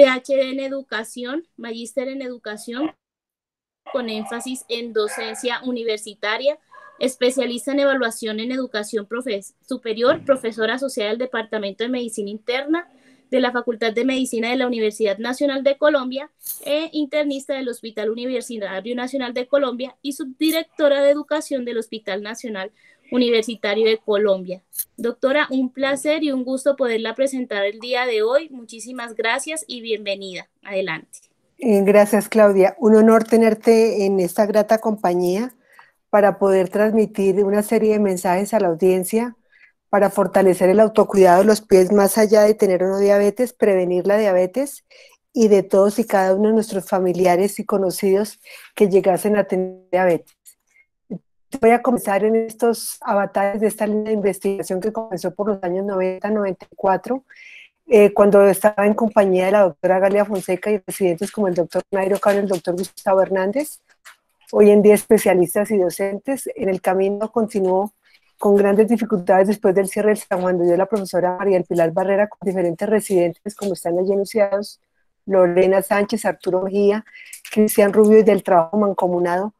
PhD en Educación, Magíster en Educación, con énfasis en docencia universitaria, especialista en evaluación en educación superior, profesora asociada del Departamento de Medicina Interna de la Facultad de Medicina de la Universidad Nacional de Colombia e internista del Hospital Universitario Nacional de Colombia y subdirectora de Educación del Hospital Nacional Universitario de Colombia. Doctora, un placer y un gusto poderla presentar el día de hoy. Muchísimas gracias y bienvenida. Adelante. Eh, gracias, Claudia. Un honor tenerte en esta grata compañía para poder transmitir una serie de mensajes a la audiencia para fortalecer el autocuidado de los pies más allá de tener o diabetes, prevenir la diabetes y de todos y cada uno de nuestros familiares y conocidos que llegasen a tener diabetes. Voy a comenzar en estos avatares de esta línea de investigación que comenzó por los años 90-94, eh, cuando estaba en compañía de la doctora Galia Fonseca y residentes como el doctor Nairo Cano y el doctor Gustavo Hernández, hoy en día especialistas y docentes. En el camino continuó con grandes dificultades después del cierre del San Juan de Dios la profesora María Pilar Barrera con diferentes residentes como están allí enunciados, Lorena Sánchez, Arturo Mejía, Cristian Rubio y del trabajo mancomunado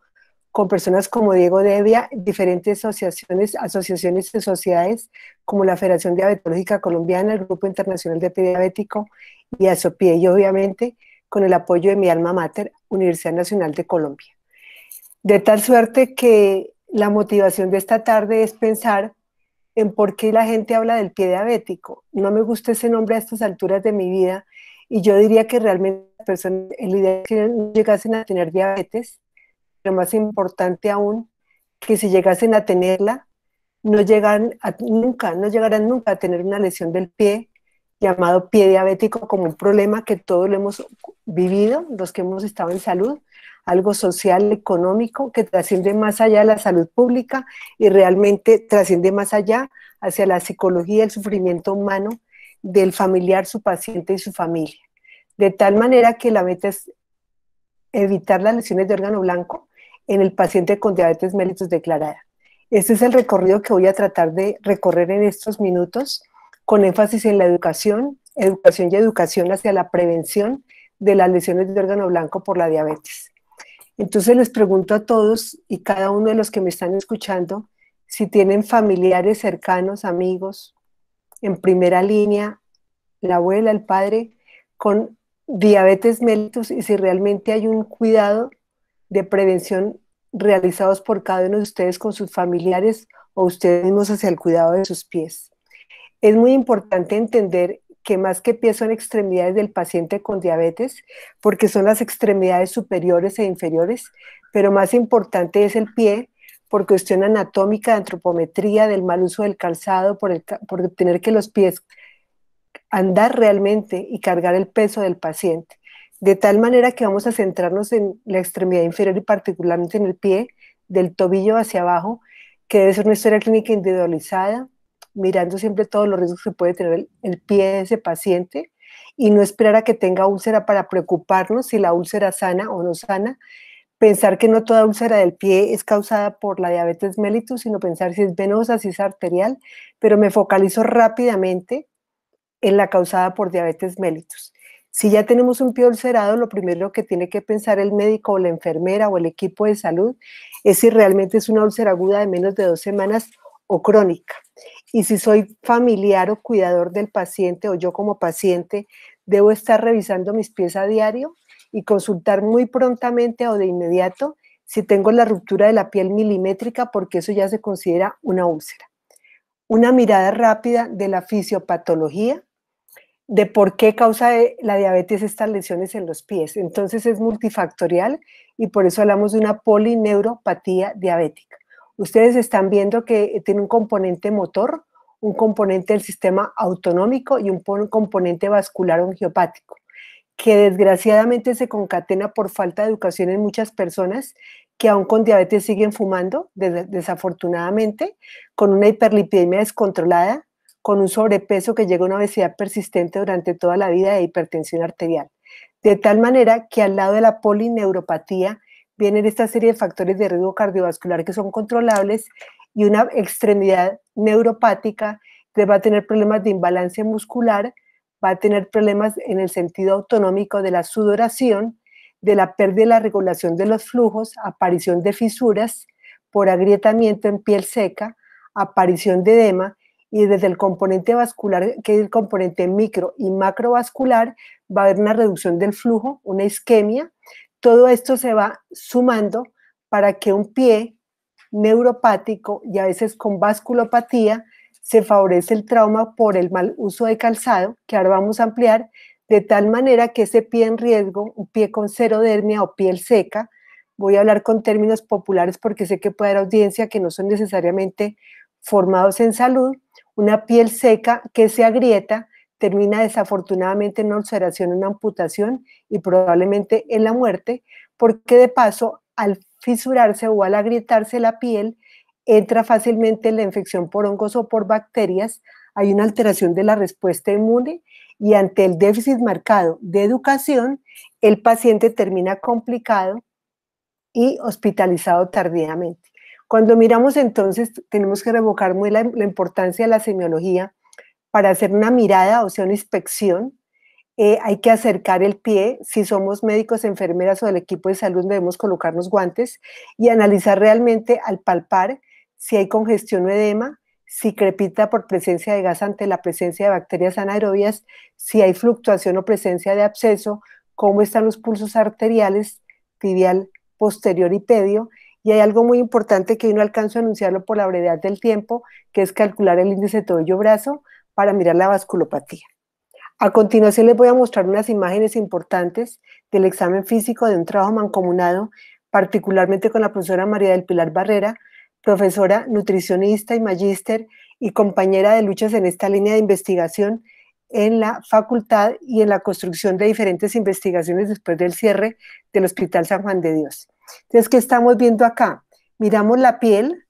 con personas como Diego Devia, diferentes asociaciones, asociaciones y sociedades como la Federación Diabetológica Colombiana, el Grupo Internacional de Diabético y ASOPIE, y obviamente con el apoyo de mi alma mater, Universidad Nacional de Colombia. De tal suerte que la motivación de esta tarde es pensar en por qué la gente habla del pie diabético. No me gusta ese nombre a estas alturas de mi vida y yo diría que realmente las personas, el ideal es que no llegasen a tener diabetes, pero más importante aún, que si llegasen a tenerla, no llegan nunca, no llegarán nunca a tener una lesión del pie llamado pie diabético como un problema que todos lo hemos vivido, los que hemos estado en salud, algo social, económico, que trasciende más allá de la salud pública y realmente trasciende más allá hacia la psicología, el sufrimiento humano del familiar, su paciente y su familia. De tal manera que la meta es evitar las lesiones de órgano blanco, en el paciente con diabetes mellitus declarada. Este es el recorrido que voy a tratar de recorrer en estos minutos con énfasis en la educación, educación y educación hacia la prevención de las lesiones de órgano blanco por la diabetes. Entonces les pregunto a todos y cada uno de los que me están escuchando si tienen familiares cercanos, amigos, en primera línea, la abuela, el padre, con diabetes mellitus y si realmente hay un cuidado de prevención realizados por cada uno de ustedes con sus familiares o ustedes mismos hacia el cuidado de sus pies. Es muy importante entender que más que pies son extremidades del paciente con diabetes, porque son las extremidades superiores e inferiores, pero más importante es el pie por cuestión anatómica, antropometría, del mal uso del calzado, por, por tener que los pies andar realmente y cargar el peso del paciente de tal manera que vamos a centrarnos en la extremidad inferior y particularmente en el pie, del tobillo hacia abajo, que debe ser una historia clínica individualizada, mirando siempre todos los riesgos que puede tener el, pie de ese paciente y no esperar a que tenga úlcera para preocuparnos si la úlcera sana o no sana. Pensar que no toda úlcera del pie es causada por la diabetes mellitus, sino pensar si es venosa, si es arterial, pero me focalizo rápidamente en la causada por diabetes mellitus. Si ya tenemos un pie ulcerado, lo primero que tiene que pensar el médico o la enfermera o el equipo de salud es si realmente es una úlcera aguda de menos de dos semanas o crónica. Y si soy familiar o cuidador del paciente o yo como paciente, debo estar revisando mis pies a diario y consultar muy prontamente o de inmediato si tengo la ruptura de la piel milimétrica porque eso ya se considera una úlcera. Una mirada rápida de la fisiopatología de por qué causa la diabetes estas lesiones en los pies. Entonces es multifactorial y por eso hablamos de una polineuropatía diabética. Ustedes están viendo que eh, tiene un componente motor, un componente del sistema autonómico y un componente vascular angiopático, que desgraciadamente se concatena por falta de educación en muchas personas que aún con diabetes siguen fumando, desafortunadamente, con una hiperlipidemia descontrolada, con un sobrepeso que llega a una obesidad persistente durante toda la vida de hipertensión arterial. De tal manera que al lado de la polineuropatía vienen esta serie de factores de riesgo cardiovascular que son controlables y una extremidad neuropática que va a tener problemas de imbalancia muscular, va a tener problemas en el sentido autonómico de la sudoración, de la pérdida de la regulación de los flujos, aparición de fisuras por agrietamiento en piel seca, aparición de edema y desde el componente vascular, que es el componente micro y macrovascular, va a haber una reducción del flujo, una isquemia. Todo esto se va sumando para que un pie neuropático y a veces con vasculopatía se favorece el trauma por el mal uso de calzado, que ahora vamos a ampliar, de tal manera que ese pie en riesgo, un pie con serodermia o piel seca, voy a hablar con términos populares porque sé que puede haber audiencia que no son necesariamente formados en salud, una piel seca que se agrieta, termina desafortunadamente en una ulceración, una amputación y probablemente en la muerte, porque de paso al fisurarse o al agrietarse la piel, entra fácilmente la infección por hongos o por bacterias, hay una alteración de la respuesta inmune y ante el déficit marcado de educación, el paciente termina complicado y hospitalizado tardíamente. Cuando miramos entonces, tenemos que revocar muy la, importancia de la semiología para hacer una mirada, o sea, una inspección. Eh, hay que acercar el pie, si somos médicos, enfermeras o del equipo de salud, debemos colocarnos guantes y analizar realmente al palpar si hay congestión o edema, si crepita por presencia de gas ante la presencia de bacterias anaerobias, si hay fluctuación o presencia de absceso, cómo están los pulsos arteriales, tibial, posterior y pedio, y hay algo muy importante que hoy no alcanzo a anunciarlo por la brevedad del tiempo, que es calcular el índice de tobillo-brazo para mirar la vasculopatía. A continuación les voy a mostrar unas imágenes importantes del examen físico de un trabajo mancomunado, particularmente con la profesora María del Pilar Barrera, profesora, nutricionista y magíster y compañera de luchas en esta línea de investigación en la facultad y en la construcción de diferentes investigaciones después del cierre del Hospital San Juan de Dios. Entonces, ¿qué estamos viendo acá? Miramos la piel,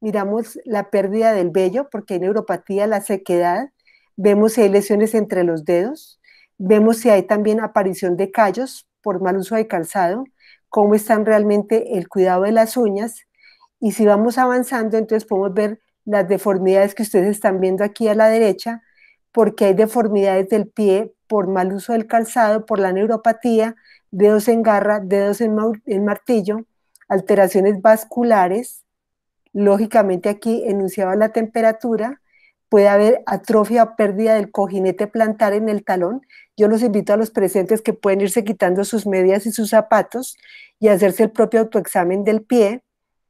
miramos la pérdida del vello, porque hay neuropatía, la sequedad, vemos si hay lesiones entre los dedos, vemos si hay también aparición de callos por mal uso de calzado, cómo están realmente el cuidado de las uñas, y si vamos avanzando, entonces podemos ver las deformidades que ustedes están viendo aquí a la derecha, porque hay deformidades del pie por mal uso del calzado, por la neuropatía, dedos en garra, dedos en, martillo, alteraciones vasculares, lógicamente aquí enunciaba la temperatura, puede haber atrofia o pérdida del cojinete plantar en el talón. Yo los invito a los presentes que pueden irse quitando sus medias y sus zapatos y hacerse el propio autoexamen del pie,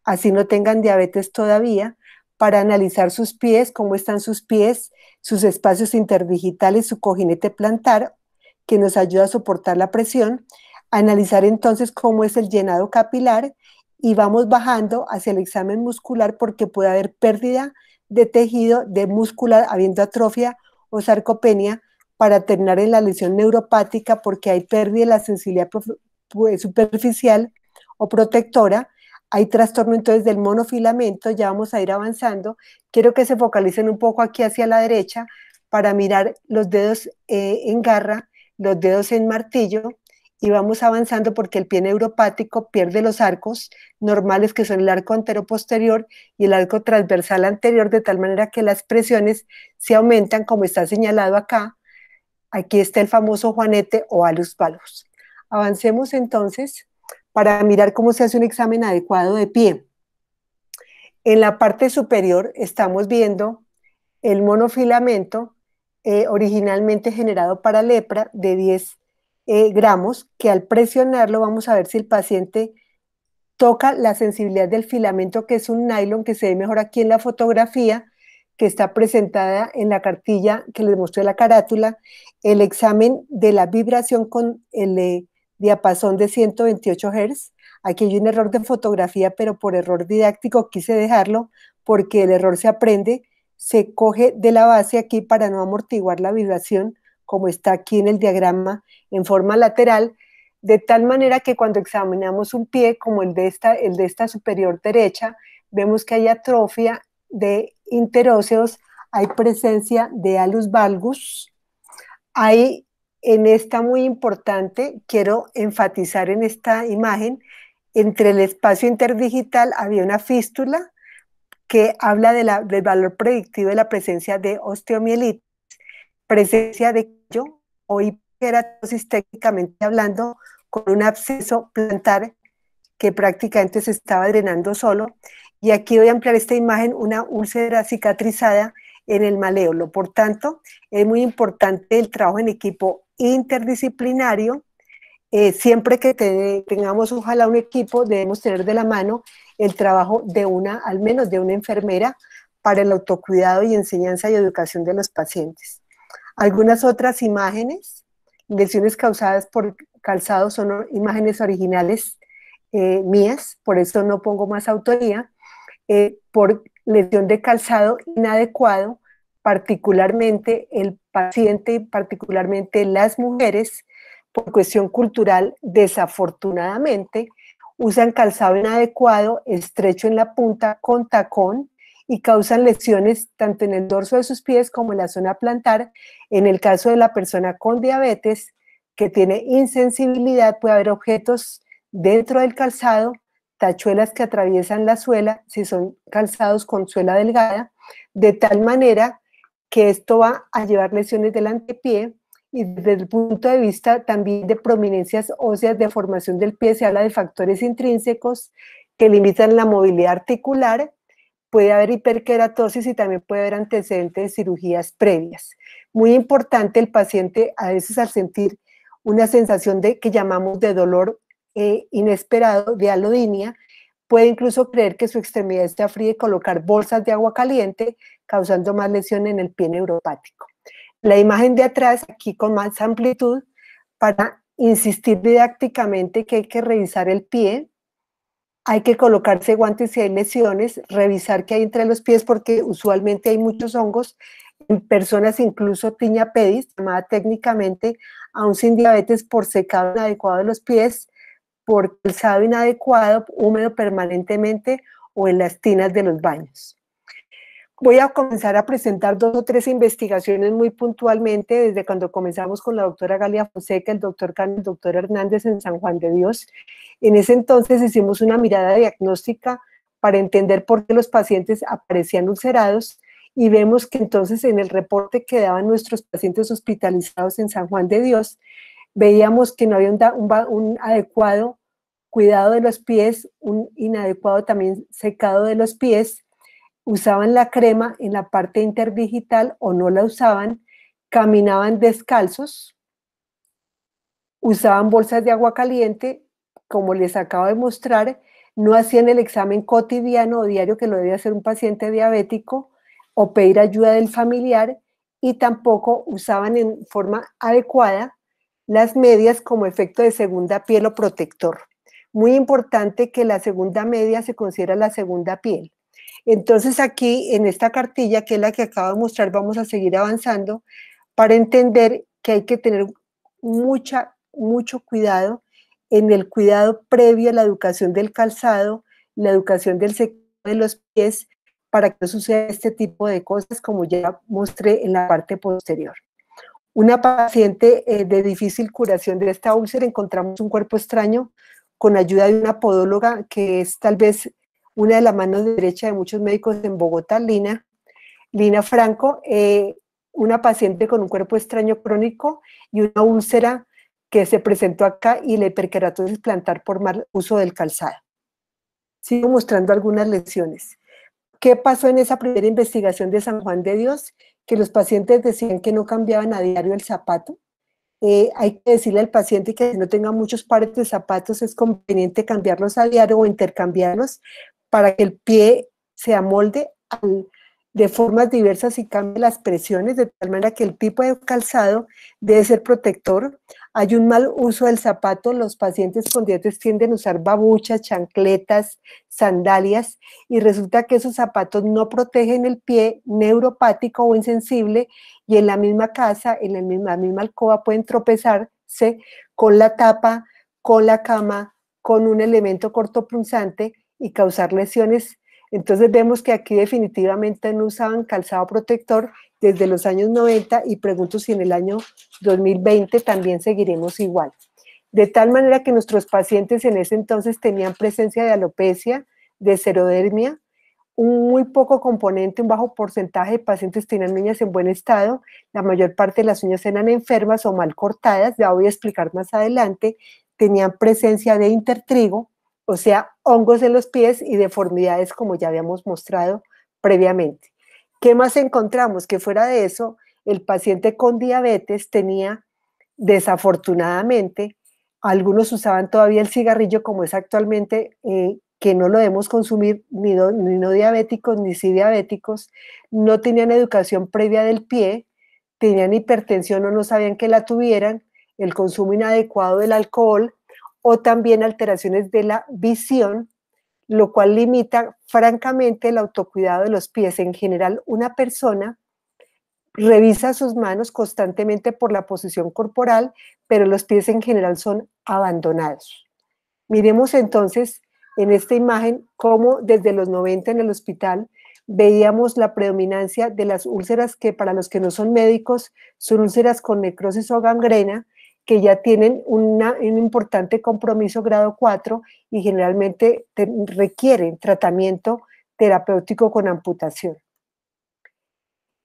así no tengan diabetes todavía para analizar sus pies, cómo están sus pies, sus espacios interdigitales, su cojinete plantar, que nos ayuda a soportar la presión, analizar entonces cómo es el llenado capilar y vamos bajando hacia el examen muscular porque puede haber pérdida de tejido, de muscular, habiendo atrofia o sarcopenia, para terminar en la lesión neuropática porque hay pérdida de la sensibilidad pues, superficial o protectora, hay trastorno entonces del monofilamento, ya vamos a ir avanzando. Quiero que se focalicen un poco aquí hacia la derecha para mirar los dedos eh, en garra, los dedos en martillo y vamos avanzando porque el pie neuropático pierde los arcos normales que son el arco antero posterior y el arco transversal anterior de tal manera que las presiones se aumentan como está señalado acá. Aquí está el famoso juanete o alus palos Avancemos entonces para mirar cómo se hace un examen adecuado de pie. En la parte superior estamos viendo el monofilamento eh, originalmente generado para lepra de 10 eh, gramos, que al presionarlo vamos a ver si el paciente toca la sensibilidad del filamento, que es un nylon que se ve mejor aquí en la fotografía, que está presentada en la cartilla que les mostré la carátula, el examen de la vibración con el eh, diapasón de 128 Hz. Aquí hay un error de fotografía, pero por error didáctico quise dejarlo porque el error se aprende, se coge de la base aquí para no amortiguar la vibración, como está aquí en el diagrama, en forma lateral, de tal manera que cuando examinamos un pie como el de esta, el de esta superior derecha, vemos que hay atrofia de interóseos, hay presencia de alus valgus, hay en esta muy importante, quiero enfatizar en esta imagen, entre el espacio interdigital había una fístula que habla de la, del valor predictivo de la presencia de osteomielitis, presencia de yo o hiperatosis técnicamente hablando, con un absceso plantar que prácticamente se estaba drenando solo. Y aquí voy a ampliar esta imagen, una úlcera cicatrizada en el maleolo. Por tanto, es muy importante el trabajo en equipo interdisciplinario. Eh, siempre que tengamos, ojalá, un equipo, debemos tener de la mano el trabajo de una, al menos de una enfermera, para el autocuidado y enseñanza y educación de los pacientes. Algunas otras imágenes, lesiones causadas por calzado, son imágenes originales eh, mías, por eso no pongo más autoría, eh, por lesión de calzado inadecuado, particularmente el paciente, particularmente las mujeres, por cuestión cultural, desafortunadamente, usan calzado inadecuado, estrecho en la punta, con tacón, y causan lesiones tanto en el dorso de sus pies como en la zona plantar. En el caso de la persona con diabetes que tiene insensibilidad, puede haber objetos dentro del calzado, tachuelas que atraviesan la suela si son calzados con suela delgada, de tal manera que esto va a llevar lesiones del antepié y desde el punto de vista también de prominencias óseas de formación del pie se habla de factores intrínsecos que limitan la movilidad articular, puede haber hiperqueratosis y también puede haber antecedentes de cirugías previas. Muy importante, el paciente a veces al sentir una sensación de que llamamos de dolor eh, inesperado, de alodinia, Puede incluso creer que su extremidad está fría y colocar bolsas de agua caliente, causando más lesión en el pie neuropático. La imagen de atrás, aquí con más amplitud, para insistir didácticamente que hay que revisar el pie, hay que colocarse guantes si hay lesiones, revisar qué hay entre los pies porque usualmente hay muchos hongos en personas incluso tiña pedis, llamada técnicamente aún sin diabetes por secado inadecuado de los pies, por calzado inadecuado, húmedo permanentemente o en las tinas de los baños. Voy a comenzar a presentar dos o tres investigaciones muy puntualmente desde cuando comenzamos con la doctora Galia Fonseca, el doctor el doctor Hernández en San Juan de Dios. En ese entonces hicimos una mirada diagnóstica para entender por qué los pacientes aparecían ulcerados y vemos que entonces en el reporte que daban nuestros pacientes hospitalizados en San Juan de Dios, veíamos que no había un adecuado cuidado de los pies, un inadecuado también secado de los pies, usaban la crema en la parte interdigital o no la usaban, caminaban descalzos, usaban bolsas de agua caliente, como les acabo de mostrar, no hacían el examen cotidiano o diario que lo debe hacer un paciente diabético o pedir ayuda del familiar y tampoco usaban en forma adecuada las medias como efecto de segunda piel o protector. Muy importante que la segunda media se considera la segunda piel. Entonces aquí en esta cartilla, que es la que acabo de mostrar, vamos a seguir avanzando para entender que hay que tener mucha, mucho cuidado en el cuidado previo a la educación del calzado, la educación del sector de los pies, para que no suceda este tipo de cosas como ya mostré en la parte posterior. Una paciente eh, de difícil curación de esta úlcera encontramos un cuerpo extraño con ayuda de una podóloga que es tal vez una de las manos derecha de muchos médicos en Bogotá, Lina, Lina Franco, eh, una paciente con un cuerpo extraño crónico y una úlcera que se presentó acá y la hiperkeratosis plantar por mal uso del calzado. Sigo mostrando algunas lesiones. ¿Qué pasó en esa primera investigación de San Juan de Dios? Que los pacientes decían que no cambiaban a diario el zapato, eh, hay que decirle al paciente que si no tenga muchos pares de zapatos es conveniente cambiarlos a diario o intercambiarlos para que el pie se amolde de formas diversas y cambie las presiones de tal manera que el tipo de calzado debe ser protector, hay un mal uso del zapato, los pacientes con diabetes tienden a usar babuchas, chancletas, sandalias y resulta que esos zapatos no protegen el pie neuropático o insensible y en la misma casa, en la misma, misma alcoba pueden tropezarse con la tapa, con la cama, con un elemento cortopunzante y causar lesiones. Entonces vemos que aquí definitivamente no usaban calzado protector desde los años 90 y pregunto si en el año 2020 también seguiremos igual. De tal manera que nuestros pacientes en ese entonces tenían presencia de alopecia, de serodermia, un muy poco componente, un bajo porcentaje de pacientes tenían uñas en buen estado, la mayor parte de las uñas eran enfermas o mal cortadas, ya voy a explicar más adelante, tenían presencia de intertrigo, o sea, hongos en los pies y deformidades como ya habíamos mostrado previamente. ¿Qué más encontramos? Que fuera de eso, el paciente con diabetes tenía, desafortunadamente, algunos usaban todavía el cigarrillo como es actualmente, eh, que no lo debemos consumir ni, ni no diabéticos ni sí diabéticos, no tenían educación previa del pie, tenían hipertensión o no sabían que la tuvieran, el consumo inadecuado del alcohol o también alteraciones de la visión lo cual limita francamente el autocuidado de los pies. En general, una persona revisa sus manos constantemente por la posición corporal, pero los pies en general son abandonados. Miremos entonces en esta imagen cómo desde los 90 en el hospital veíamos la predominancia de las úlceras que para los que no son médicos son úlceras con necrosis o gangrena, que ya tienen un importante compromiso grado 4 y generalmente requieren tratamiento terapéutico con amputación.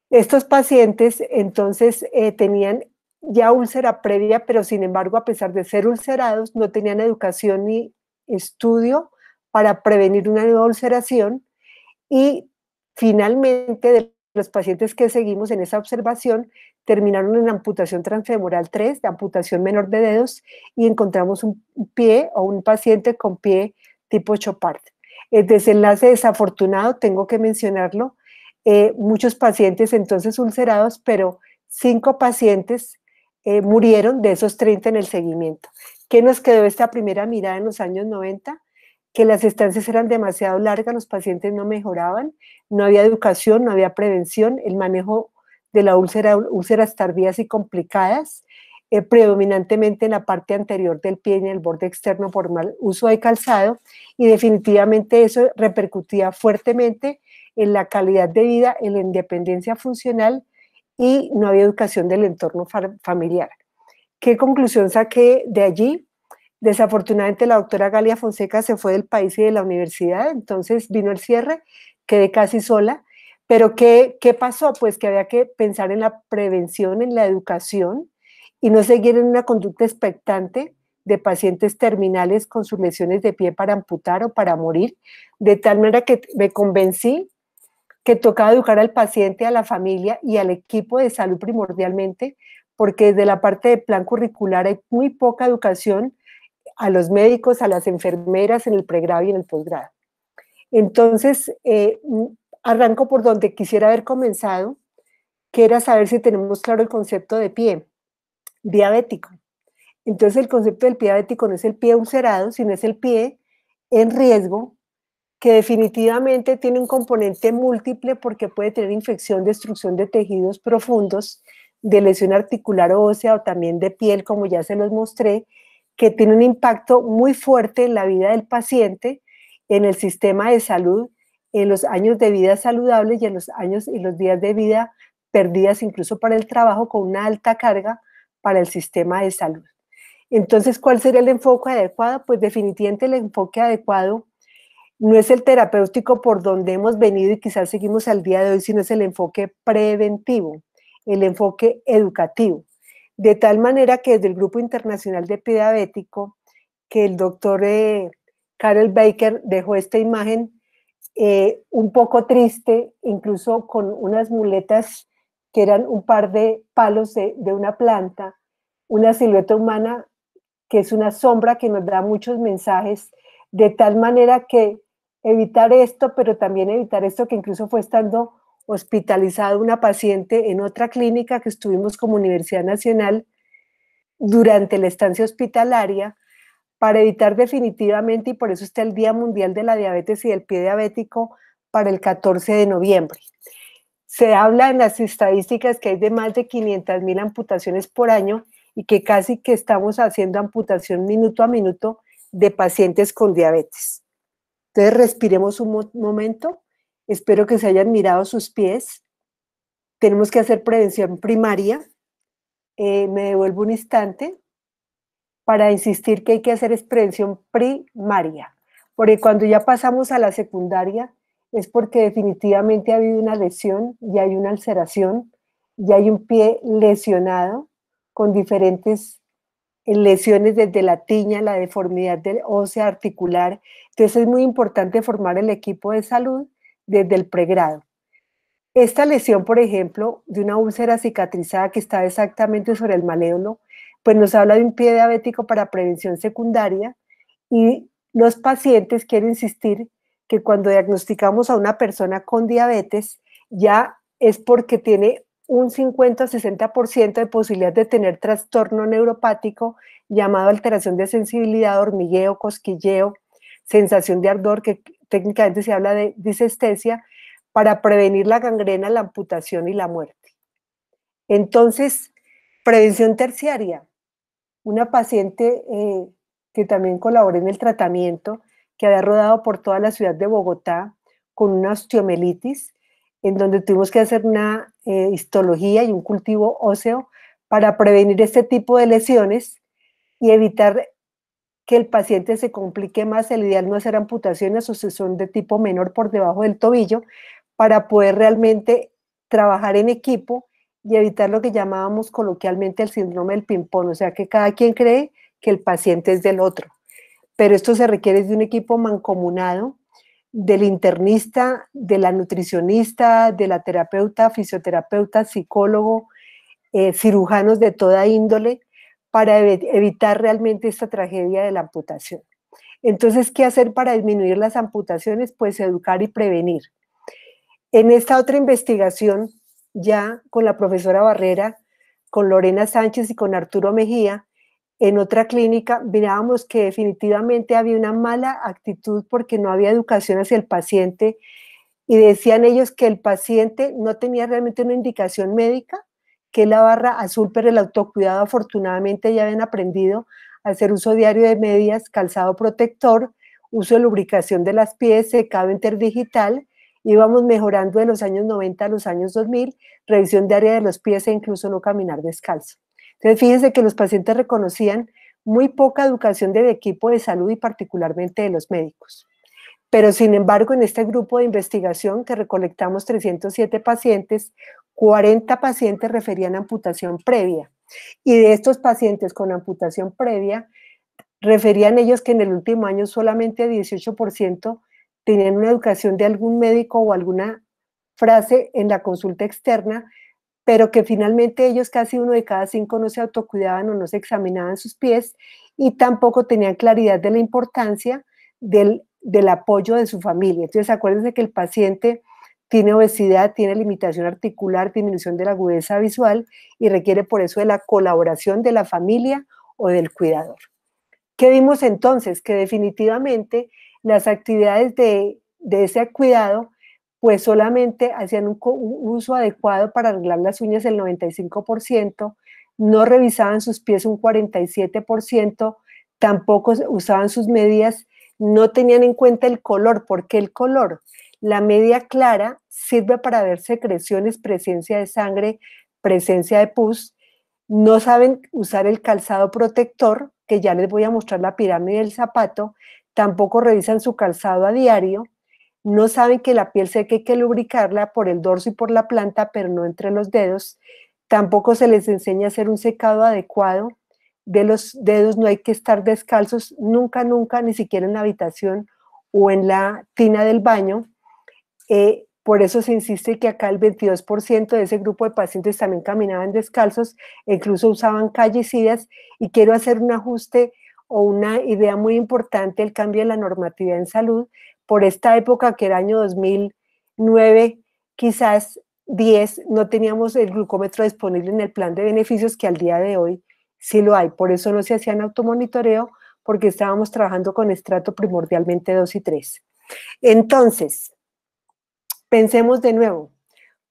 Estos pacientes entonces eh, tenían ya úlcera previa, pero sin embargo, a pesar de ser ulcerados, no tenían educación ni estudio para prevenir una nueva ulceración y finalmente los pacientes que seguimos en esa observación terminaron en amputación transfemoral 3, de amputación menor de dedos, y encontramos un pie o un paciente con pie tipo Chopard. El eh, desenlace desafortunado, tengo que mencionarlo, eh, muchos pacientes entonces ulcerados, pero cinco pacientes eh, murieron de esos 30 en el seguimiento. ¿Qué nos quedó esta primera mirada en los años 90? que las estancias eran demasiado largas, los pacientes no mejoraban, no había educación, no había prevención, el manejo de la úlcera, úlceras tardías y complicadas, eh, predominantemente en la parte anterior del pie y en el borde externo por mal uso de calzado, y definitivamente eso repercutía fuertemente en la calidad de vida, en la independencia funcional y no había educación del entorno familiar. ¿Qué conclusión saqué de allí? Desafortunadamente la doctora Galia Fonseca se fue del país y de la universidad, entonces vino el cierre, quedé casi sola. Pero ¿qué, pasó? Pues que había que pensar en la prevención, en la educación y no seguir en una conducta expectante de pacientes terminales con sus lesiones de pie para amputar o para morir, de tal manera que me convencí que tocaba educar al paciente, a la familia y al equipo de salud primordialmente, porque desde la parte de plan curricular hay muy poca educación a los médicos, a las enfermeras en el pregrado y en el posgrado. Entonces, eh, arranco por donde quisiera haber comenzado, que era saber si tenemos claro el concepto de pie diabético. Entonces, el concepto del pie diabético no es el pie ulcerado, sino es el pie en riesgo, que definitivamente tiene un componente múltiple porque puede tener infección, destrucción de tejidos profundos, de lesión articular ósea o también de piel, como ya se los mostré, que tiene un impacto muy fuerte en la vida del paciente, en el sistema de salud, en los años de vida saludables y en los años y los días de vida perdidas incluso para el trabajo con una alta carga para el sistema de salud. Entonces, ¿cuál sería el enfoque adecuado? Pues definitivamente el enfoque adecuado no es el terapéutico por donde hemos venido y quizás seguimos al día de hoy, sino es el enfoque preventivo, el enfoque educativo de tal manera que desde el Grupo Internacional de pediabético, que el doctor eh, Karel Baker dejó esta imagen eh, un poco triste, incluso con unas muletas que eran un par de palos de una planta, una silueta humana que es una sombra que nos da muchos mensajes, de tal manera que evitar esto, pero también evitar esto que incluso fue estando hospitalizado una paciente en otra clínica que estuvimos como Universidad Nacional durante la estancia hospitalaria para evitar definitivamente, y por eso está el Día Mundial de la Diabetes y del Pie Diabético para el 14 de noviembre. Se habla en las estadísticas que hay de más de 500 mil amputaciones por año y que casi que estamos haciendo amputación minuto a minuto de pacientes con diabetes. Entonces respiremos un momento Espero que se hayan mirado sus pies. Tenemos que hacer prevención primaria. Eh, me devuelvo un instante para insistir que hay que hacer prevención primaria, porque cuando ya pasamos a la secundaria es porque definitivamente ha habido una lesión y hay una alceración y hay un pie lesionado con diferentes eh, lesiones desde la tiña, la deformidad del ósea articular. Entonces es muy importante formar el equipo de salud desde el pregrado. Esta lesión, por ejemplo, de una úlcera cicatrizada que está exactamente sobre el maléolo, pues nos habla de un pie diabético para prevención secundaria y los pacientes quieren insistir que cuando diagnosticamos a una persona con diabetes, ya es porque tiene un 50-60% de posibilidad de tener trastorno neuropático llamado alteración de sensibilidad, hormigueo, cosquilleo, sensación de ardor que técnicamente se habla de disestesia, para prevenir la gangrena, la amputación y la muerte. Entonces, prevención terciaria. Una paciente eh, que también colaboró en el tratamiento, que había rodado por toda la ciudad de Bogotá con una osteomelitis, en donde tuvimos que hacer una eh, histología y un cultivo óseo para prevenir este tipo de lesiones y evitar que el paciente se complique más, el ideal no hacer amputaciones o si son de tipo menor por debajo del tobillo, para poder realmente trabajar en equipo y evitar lo que llamábamos coloquialmente el síndrome del ping-pong, o sea que cada quien cree que el paciente es del otro. Pero esto se requiere de un equipo mancomunado, del internista, de la nutricionista, de la terapeuta, fisioterapeuta, psicólogo, eh, cirujanos de toda índole, para evitar realmente esta tragedia de la amputación. Entonces, ¿qué hacer para disminuir las amputaciones? Pues educar y prevenir. En esta otra investigación, ya con la profesora Barrera, con Lorena Sánchez y con Arturo Mejía, en otra clínica mirábamos que definitivamente había una mala actitud porque no había educación hacia el paciente y decían ellos que el paciente no tenía realmente una indicación médica que es la barra azul, pero el autocuidado afortunadamente ya habían aprendido a hacer uso diario de medias, calzado protector, uso de lubricación de las pies, secado interdigital, íbamos mejorando de los años 90 a los años 2000, revisión diaria de los pies e incluso no caminar descalzo. Entonces, fíjense que los pacientes reconocían muy poca educación del equipo de salud y particularmente de los médicos. Pero sin embargo, en este grupo de investigación que recolectamos 307 pacientes 40 pacientes referían amputación previa. Y de estos pacientes con amputación previa, referían ellos que en el último año solamente 18% tenían una educación de algún médico o alguna frase en la consulta externa, pero que finalmente ellos casi uno de cada cinco no se autocuidaban o no se examinaban sus pies y tampoco tenían claridad de la importancia del, del apoyo de su familia. Entonces, acuérdense que el paciente tiene obesidad, tiene limitación articular, disminución de la agudeza visual y requiere por eso de la colaboración de la familia o del cuidador. ¿Qué vimos entonces? Que definitivamente las actividades de, ese cuidado pues solamente hacían un, un uso adecuado para arreglar las uñas el 95%, no revisaban sus pies un 47%, tampoco usaban sus medidas, no tenían en cuenta el color. ¿Por qué el color? La media clara sirve para ver secreciones, presencia de sangre, presencia de pus. No saben usar el calzado protector, que ya les voy a mostrar la pirámide del zapato. Tampoco revisan su calzado a diario. No saben que la piel seca hay que lubricarla por el dorso y por la planta, pero no entre los dedos. Tampoco se les enseña a hacer un secado adecuado de los dedos, no hay que estar descalzos nunca, nunca, ni siquiera en la habitación o en la tina del baño. Eh, por eso se insiste que acá el 22% de ese grupo de pacientes también caminaban descalzos, e incluso usaban callecidas. Y quiero hacer un ajuste o una idea muy importante, el cambio de la normativa en salud. Por esta época, que era el año 2009, quizás 10, no teníamos el glucómetro disponible en el plan de beneficios que al día de hoy sí lo hay. Por eso no se hacían automonitoreo, porque estábamos trabajando con estrato primordialmente 2 y 3. Entonces, Pensemos de nuevo,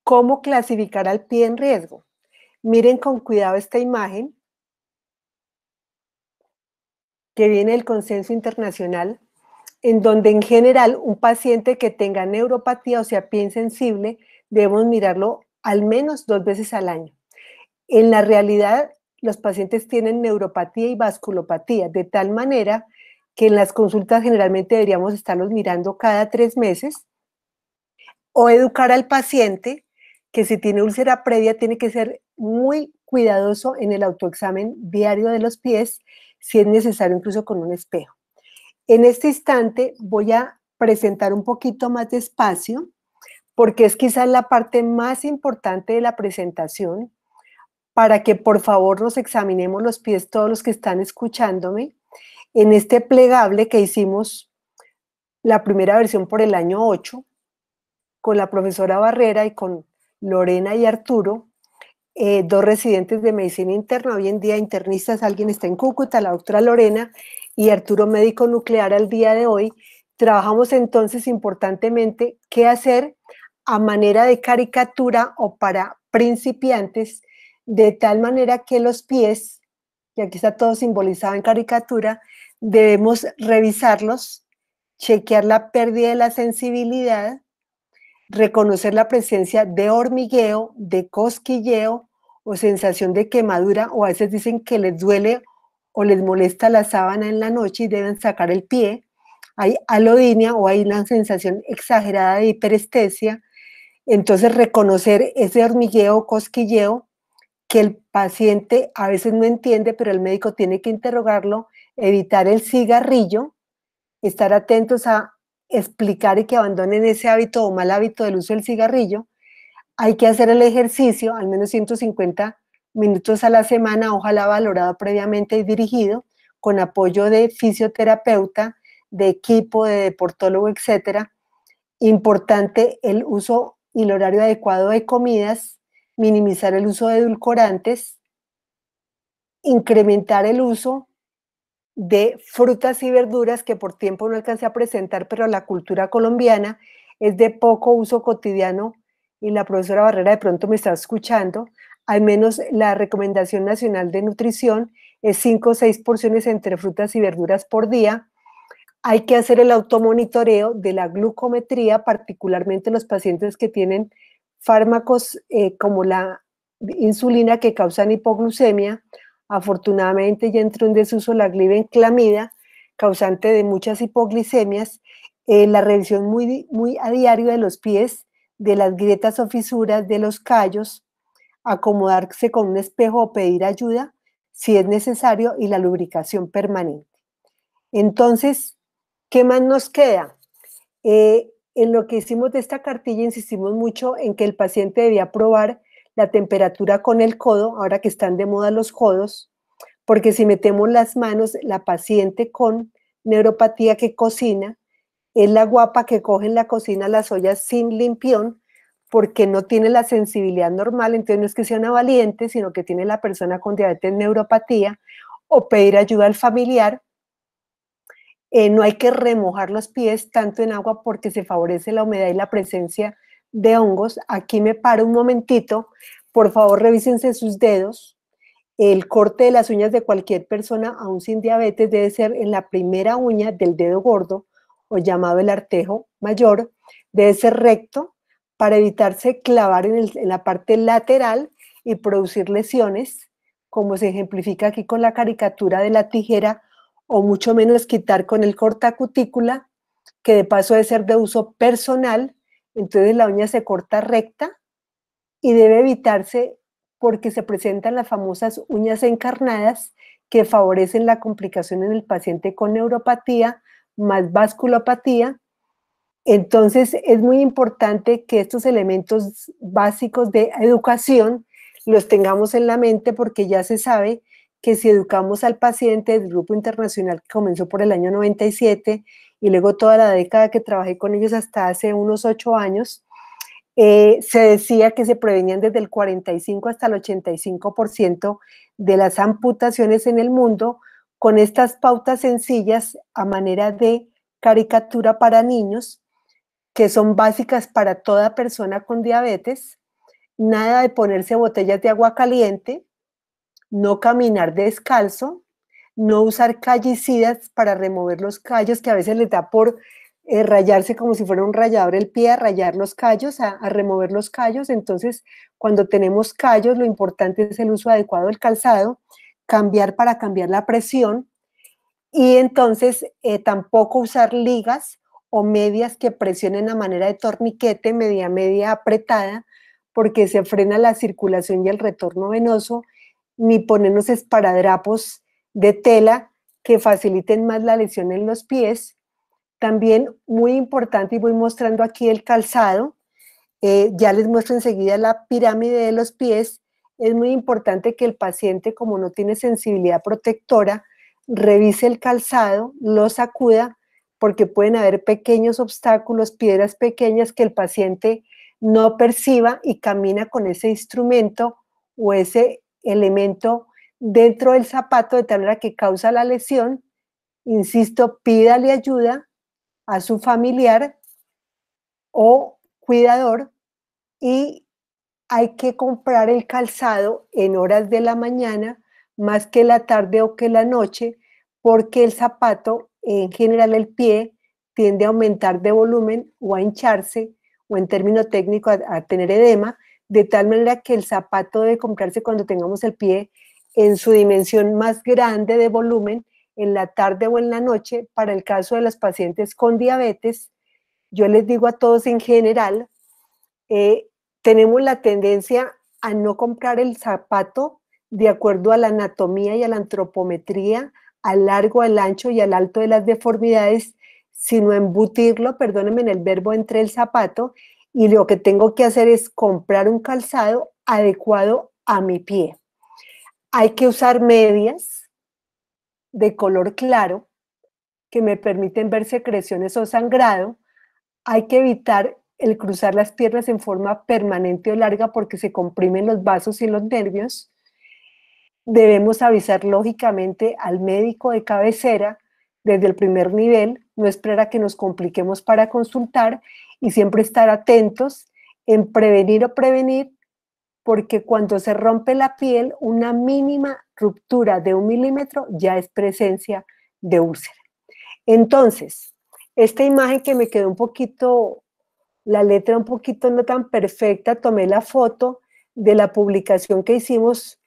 ¿cómo clasificar al pie en riesgo? Miren con cuidado esta imagen que viene del consenso internacional, en donde en general un paciente que tenga neuropatía o sea pie insensible, debemos mirarlo al menos dos veces al año. En la realidad, los pacientes tienen neuropatía y vasculopatía, de tal manera que en las consultas generalmente deberíamos estarlos mirando cada tres meses o educar al paciente que si tiene úlcera previa tiene que ser muy cuidadoso en el autoexamen diario de los pies, si es necesario incluso con un espejo. En este instante voy a presentar un poquito más despacio porque es quizás la parte más importante de la presentación para que por favor nos examinemos los pies todos los que están escuchándome en este plegable que hicimos la primera versión por el año 8 con la profesora Barrera y con Lorena y Arturo, eh, dos residentes de medicina interna, hoy en día internistas, alguien está en Cúcuta, la doctora Lorena y Arturo médico nuclear al día de hoy. Trabajamos entonces importantemente qué hacer a manera de caricatura o para principiantes, de tal manera que los pies, y aquí está todo simbolizado en caricatura, debemos revisarlos, chequear la pérdida de la sensibilidad, reconocer la presencia de hormigueo, de cosquilleo o sensación de quemadura, o a veces dicen que les duele o les molesta la sábana en la noche y deben sacar el pie. Hay alodinia o hay una sensación exagerada de hiperestesia. Entonces, reconocer ese hormigueo o cosquilleo que el paciente a veces no entiende, pero el médico tiene que interrogarlo, evitar el cigarrillo, estar atentos a explicar y que abandonen ese hábito o mal hábito del uso del cigarrillo, hay que hacer el ejercicio, al menos 150 minutos a la semana, ojalá valorado previamente y dirigido, con apoyo de fisioterapeuta, de equipo, de deportólogo, etc. Importante el uso y el horario adecuado de comidas, minimizar el uso de edulcorantes, incrementar el uso de frutas y verduras que por tiempo no alcancé a presentar, pero la cultura colombiana es de poco uso cotidiano y la profesora Barrera de pronto me está escuchando, al menos la recomendación nacional de nutrición es 5 o 6 porciones entre frutas y verduras por día. Hay que hacer el automonitoreo de la glucometría, particularmente los pacientes que tienen fármacos eh, como la insulina que causan hipoglucemia, Afortunadamente ya entró en desuso la glibenclamida, causante de muchas hipoglicemias, eh, la revisión muy, a diario de los pies, de las grietas o fisuras, de los callos, acomodarse con un espejo o pedir ayuda si es necesario y la lubricación permanente. Entonces, ¿qué más nos queda? Eh, en lo que hicimos de esta cartilla insistimos mucho en que el paciente debía probar la temperatura con el codo, ahora que están de moda los codos, porque si metemos las manos, la paciente con neuropatía que cocina, es la guapa que coge en la cocina las ollas sin limpión, porque no tiene la sensibilidad normal, entonces no es que sea una valiente, sino que tiene la persona con diabetes neuropatía, o pedir ayuda al familiar. Eh, no hay que remojar los pies tanto en agua porque se favorece la humedad y la presencia de hongos. Aquí me paro un momentito. Por favor, revísense sus dedos. El corte de las uñas de cualquier persona, aún sin diabetes, debe ser en la primera uña del dedo gordo o llamado el artejo mayor. Debe ser recto para evitarse clavar en, la parte lateral y producir lesiones, como se ejemplifica aquí con la caricatura de la tijera, o mucho menos quitar con el cortacutícula, que de paso debe ser de uso personal entonces la uña se corta recta y debe evitarse porque se presentan las famosas uñas encarnadas que favorecen la complicación en el paciente con neuropatía más vasculopatía. Entonces es muy importante que estos elementos básicos de educación los tengamos en la mente porque ya se sabe que si educamos al paciente del Grupo Internacional que comenzó por el año 97 y luego toda la década que trabajé con ellos hasta hace unos ocho años, eh, se decía que se prevenían desde el 45 hasta el 85% de las amputaciones en el mundo con estas pautas sencillas a manera de caricatura para niños, que son básicas para toda persona con diabetes, nada de ponerse botellas de agua caliente, no caminar descalzo, no usar callicidas para remover los callos, que a veces les da por eh, rayarse como si fuera un rayador el pie, a rayar los callos, a, remover los callos. Entonces, cuando tenemos callos, lo importante es el uso adecuado del calzado, cambiar para cambiar la presión y entonces eh, tampoco usar ligas o medias que presionen a manera de torniquete, media media apretada, porque se frena la circulación y el retorno venoso, ni ponernos esparadrapos de tela que faciliten más la lesión en los pies. También muy importante, y voy mostrando aquí el calzado, eh, ya les muestro enseguida la pirámide de los pies. Es muy importante que el paciente, como no tiene sensibilidad protectora, revise el calzado, lo sacuda, porque pueden haber pequeños obstáculos, piedras pequeñas que el paciente no perciba y camina con ese instrumento o ese elemento dentro del zapato de tal manera que causa la lesión. Insisto, pídale ayuda a su familiar o cuidador y hay que comprar el calzado en horas de la mañana más que la tarde o que la noche porque el zapato, en general el pie, tiende a aumentar de volumen o a hincharse o en término técnico a, a tener edema, de tal manera que el zapato debe comprarse cuando tengamos el pie en su dimensión más grande de volumen en la tarde o en la noche. Para el caso de las pacientes con diabetes, yo les digo a todos en general, eh, tenemos la tendencia a no comprar el zapato de acuerdo a la anatomía y a la antropometría, al largo, al ancho y al alto de las deformidades, sino embutirlo, perdónenme en el verbo entre el zapato, y lo que tengo que hacer es comprar un calzado adecuado a mi pie. Hay que usar medias de color claro que me permiten ver secreciones o sangrado. Hay que evitar el cruzar las piernas en forma permanente o larga porque se comprimen los vasos y los nervios. Debemos avisar lógicamente al médico de cabecera desde el primer nivel, no esperar a que nos compliquemos para consultar y siempre estar atentos en prevenir o prevenir porque cuando se rompe la piel, una mínima ruptura de un milímetro ya es presencia de úlcera. Entonces, esta imagen que me quedó un poquito, la letra un poquito no tan perfecta, tomé la foto de la publicación que hicimos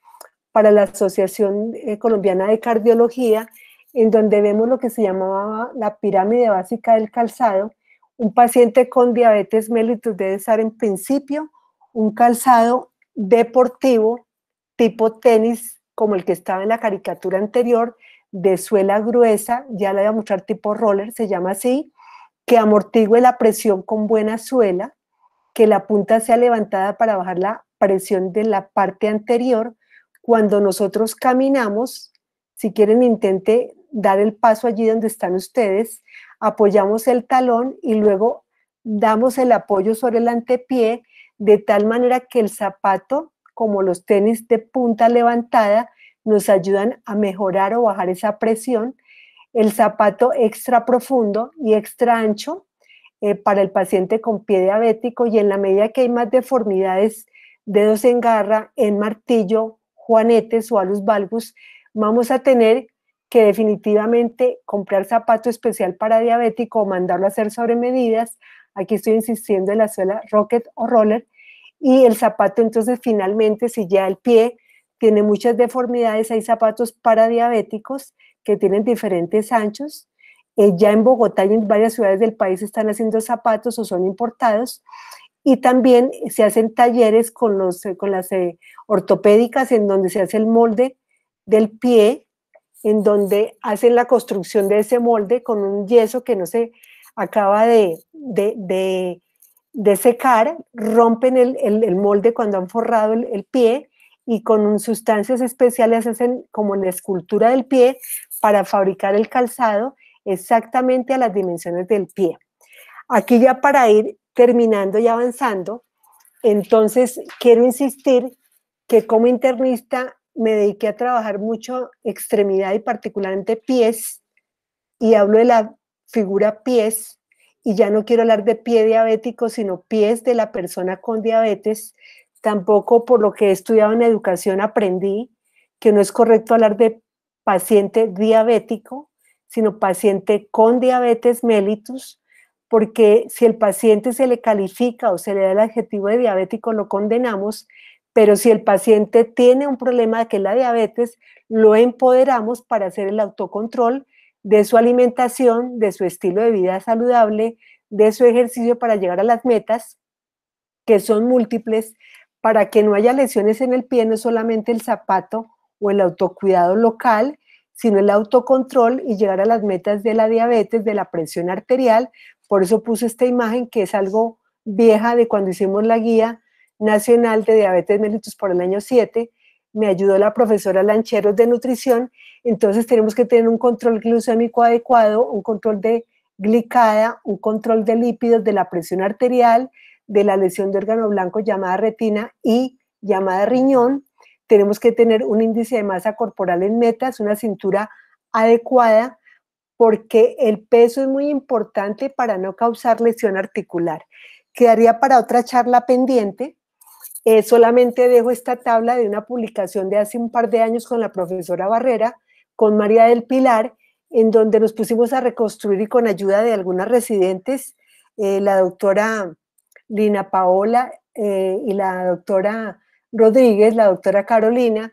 para la Asociación eh, Colombiana de Cardiología, en donde vemos lo que se llamaba la pirámide básica del calzado. Un paciente con diabetes mellitus debe usar en principio un calzado deportivo tipo tenis, como el que estaba en la caricatura anterior, de suela gruesa, ya la voy a mostrar tipo roller, se llama así, que amortigue la presión con buena suela, que la punta sea levantada para bajar la presión de la parte anterior. Cuando nosotros caminamos, si quieren intente dar el paso allí donde están ustedes, apoyamos el talón y luego damos el apoyo sobre el antepié de tal manera que el zapato, como los tenis de punta levantada, nos ayudan a mejorar o bajar esa presión. El zapato extra profundo y extra ancho eh, para el paciente con pie diabético y en la medida que hay más deformidades, dedos en garra, en martillo, juanetes o alus valgus, vamos a tener que definitivamente comprar zapato especial para diabético o mandarlo a hacer sobre medidas Aquí estoy insistiendo en la suela rocket o roller. Y el zapato, entonces, finalmente, si ya el pie tiene muchas deformidades, hay zapatos para diabéticos que tienen diferentes anchos. Eh, ya en Bogotá y en varias ciudades del país están haciendo zapatos o son importados. Y también se hacen talleres con, los, eh, con las eh, ortopédicas en donde se hace el molde del pie, en donde hacen la construcción de ese molde con un yeso que no se acaba de, de, secar, rompen el, molde cuando han forrado el, el pie y con sustancias especiales hacen como la escultura del pie para fabricar el calzado exactamente a las dimensiones del pie. Aquí ya para ir terminando y avanzando, entonces quiero insistir que como internista me dediqué a trabajar mucho extremidad y particularmente pies, y hablo de la figura pies y ya no quiero hablar de pie diabético, sino pies de la persona con diabetes. Tampoco por lo que he estudiado en educación aprendí que no es correcto hablar de paciente diabético, sino paciente con diabetes mellitus, porque si el paciente se le califica o se le da el adjetivo de diabético, lo condenamos, pero si el paciente tiene un problema que es la diabetes, lo empoderamos para hacer el autocontrol de su alimentación, de su estilo de vida saludable, de su ejercicio para llegar a las metas, que son múltiples, para que no haya lesiones en el pie, no solamente el zapato o el autocuidado local, sino el autocontrol y llegar a las metas de la diabetes, de la presión arterial. Por eso puse esta imagen que es algo vieja de cuando hicimos la guía nacional de diabetes mellitus por el año 7, me ayudó la profesora Lancheros de nutrición, entonces tenemos que tener un control glucémico adecuado, un control de glicada, un control de lípidos, de la presión arterial, de la lesión de órgano blanco llamada retina y llamada riñón. Tenemos que tener un índice de masa corporal en metas, una cintura adecuada, porque el peso es muy importante para no causar lesión articular. Quedaría para otra charla pendiente, eh, solamente dejo esta tabla de una publicación de hace un par de años con la profesora Barrera, con María del Pilar, en donde nos pusimos a reconstruir y con ayuda de algunas residentes, eh, la doctora Lina Paola eh, y la doctora Rodríguez, la doctora Carolina,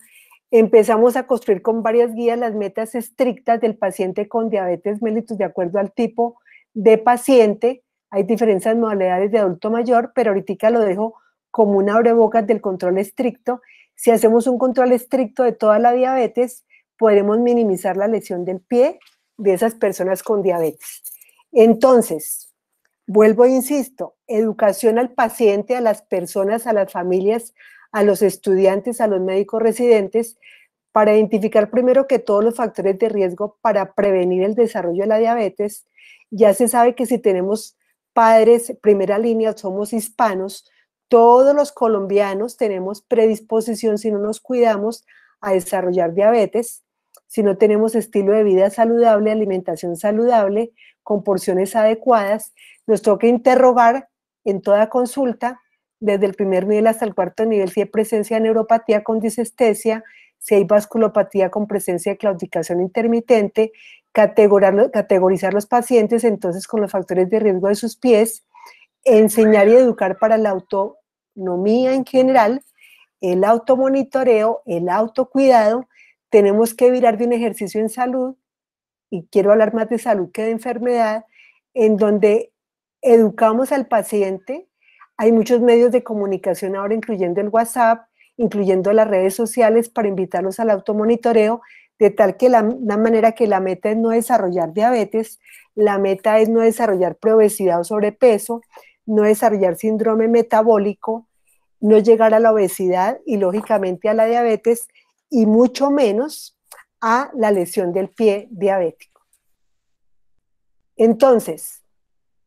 empezamos a construir con varias guías las metas estrictas del paciente con diabetes mellitus de acuerdo al tipo de paciente. Hay diferentes modalidades de adulto mayor, pero ahorita lo dejo como un abrebocas del control estricto. Si hacemos un control estricto de toda la diabetes, podremos minimizar la lesión del pie de esas personas con diabetes. Entonces, vuelvo e insisto, educación al paciente, a las personas, a las familias, a los estudiantes, a los médicos residentes, para identificar primero que todos los factores de riesgo para prevenir el desarrollo de la diabetes. Ya se sabe que si tenemos padres, primera línea, somos hispanos, todos los colombianos tenemos predisposición, si no nos cuidamos, a desarrollar diabetes, si no tenemos estilo de vida saludable, alimentación saludable, con porciones adecuadas. Nos toca interrogar en toda consulta, desde el primer nivel hasta el cuarto nivel, si hay presencia de neuropatía con disestesia, si hay vasculopatía con presencia de claudicación intermitente, categorizar los pacientes entonces con los factores de riesgo de sus pies, enseñar y educar para la auto economía en general, el automonitoreo, el autocuidado, tenemos que virar de un ejercicio en salud, y quiero hablar más de salud que de enfermedad, en donde educamos al paciente. Hay muchos medios de comunicación ahora, incluyendo el WhatsApp, incluyendo las redes sociales, para invitarlos al automonitoreo, de tal que la, manera que la meta es no desarrollar diabetes, la meta es no desarrollar obesidad o sobrepeso, no desarrollar síndrome metabólico, no llegar a la obesidad y lógicamente a la diabetes y mucho menos a la lesión del pie diabético. Entonces,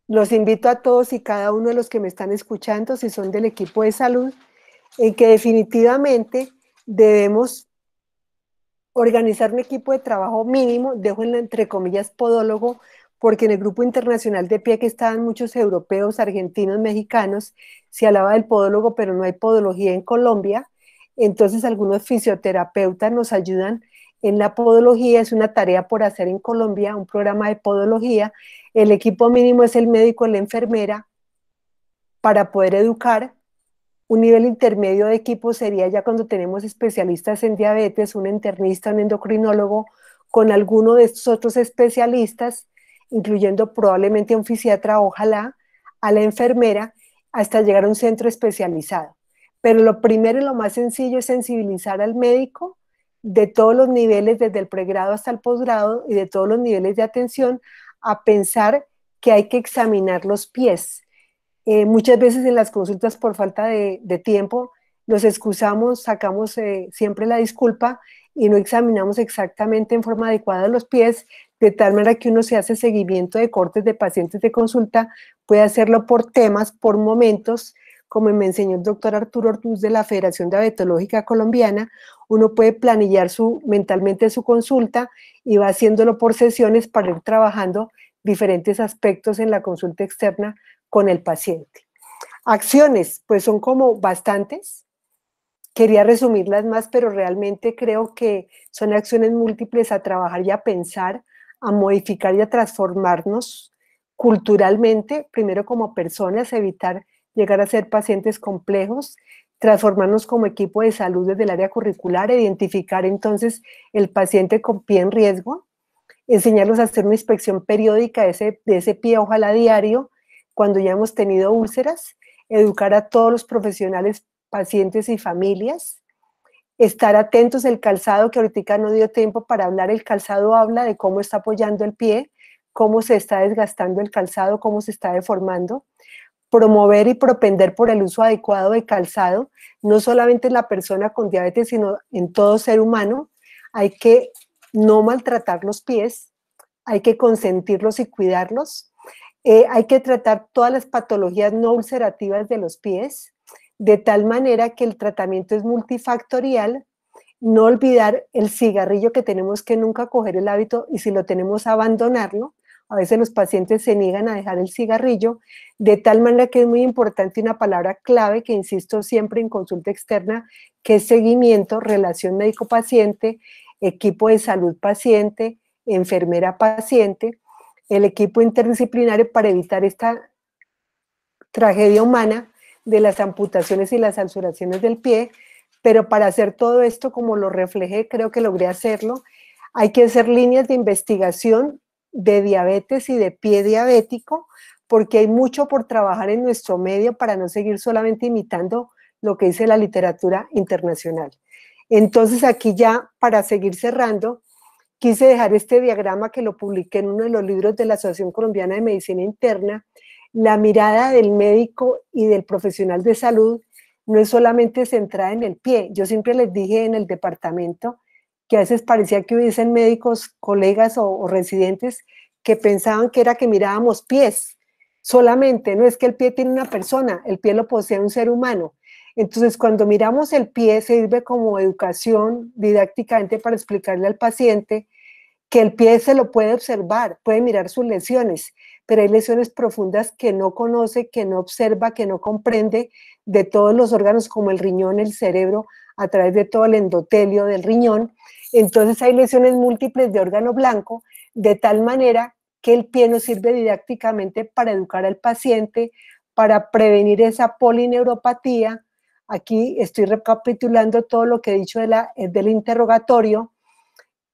los invito a todos y cada uno de los que me están escuchando, si son del equipo de salud, en que definitivamente debemos organizar un equipo de trabajo mínimo, dejo en entre comillas podólogo, porque en el grupo internacional de pie que estaban muchos europeos, argentinos, mexicanos, se hablaba del podólogo, pero no hay podología en Colombia. Entonces algunos fisioterapeutas nos ayudan en la podología, es una tarea por hacer en Colombia, un programa de podología. El equipo mínimo es el médico, la enfermera, para poder educar. Un nivel intermedio de equipo sería ya cuando tenemos especialistas en diabetes, un internista, un endocrinólogo, con alguno de estos otros especialistas incluyendo probablemente a un fisiatra, ojalá, a la enfermera, hasta llegar a un centro especializado. Pero lo primero y lo más sencillo es sensibilizar al médico de todos los niveles, desde el pregrado hasta el posgrado y de todos los niveles de atención, a pensar que hay que examinar los pies. Eh, muchas veces en las consultas por falta de, tiempo nos excusamos, sacamos eh, siempre la disculpa y no examinamos exactamente en forma adecuada los pies, de tal manera que uno se hace seguimiento de cortes de pacientes de consulta, puede hacerlo por temas, por momentos, como me enseñó el doctor Arturo Ortuz de la Federación de Diabetológica Colombiana, uno puede planillar su, mentalmente su consulta y va haciéndolo por sesiones para ir trabajando diferentes aspectos en la consulta externa con el paciente. Acciones, pues son como bastantes. Quería resumirlas más, pero realmente creo que son acciones múltiples a trabajar y a pensar a modificar y a transformarnos culturalmente, primero como personas, evitar llegar a ser pacientes complejos, transformarnos como equipo de salud desde el área curricular, identificar entonces el paciente con pie en riesgo, enseñarlos a hacer una inspección periódica de ese, pie, ojalá diario, cuando ya hemos tenido úlceras, educar a todos los profesionales, pacientes y familias, estar atentos el calzado, que ahorita no dio tiempo para hablar, el calzado habla de cómo está apoyando el pie, cómo se está desgastando el calzado, cómo se está deformando. Promover y propender por el uso adecuado de calzado, no solamente en la persona con diabetes, sino en todo ser humano. Hay que no maltratar los pies, hay que consentirlos y cuidarlos. Eh, hay que tratar todas las patologías no ulcerativas de los pies de tal manera que el tratamiento es multifactorial, no olvidar el cigarrillo que tenemos que nunca coger el hábito y si lo tenemos abandonarlo. A veces los pacientes se niegan a dejar el cigarrillo, de tal manera que es muy importante una palabra clave que insisto siempre en consulta externa, que es seguimiento, relación médico-paciente, equipo de salud paciente, enfermera-paciente, el equipo interdisciplinario para evitar esta tragedia humana de las amputaciones y las ansuraciones del pie, pero para hacer todo esto, como lo reflejé, creo que logré hacerlo, hay que hacer líneas de investigación de diabetes y de pie diabético, porque hay mucho por trabajar en nuestro medio para no seguir solamente imitando lo que dice la literatura internacional. Entonces aquí ya, para seguir cerrando, quise dejar este diagrama que lo publiqué en uno de los libros de la Asociación Colombiana de Medicina Interna, la mirada del médico y del profesional de salud no es solamente centrada en el pie. Yo siempre les dije en el departamento que a veces parecía que hubiesen médicos, colegas o, residentes que pensaban que era que mirábamos pies solamente. No es que el pie tiene una persona, el pie lo posee un ser humano. Entonces, cuando miramos el pie, sirve como educación didácticamente para explicarle al paciente que el pie se lo puede observar, puede mirar sus lesiones, pero hay lesiones profundas que no conoce, que no observa, que no comprende de todos los órganos como el riñón, el cerebro, a través de todo el endotelio del riñón. Entonces hay lesiones múltiples de órgano blanco, de tal manera que el pie no sirve didácticamente para educar al paciente, para prevenir esa polineuropatía. Aquí estoy recapitulando todo lo que he dicho del interrogatorio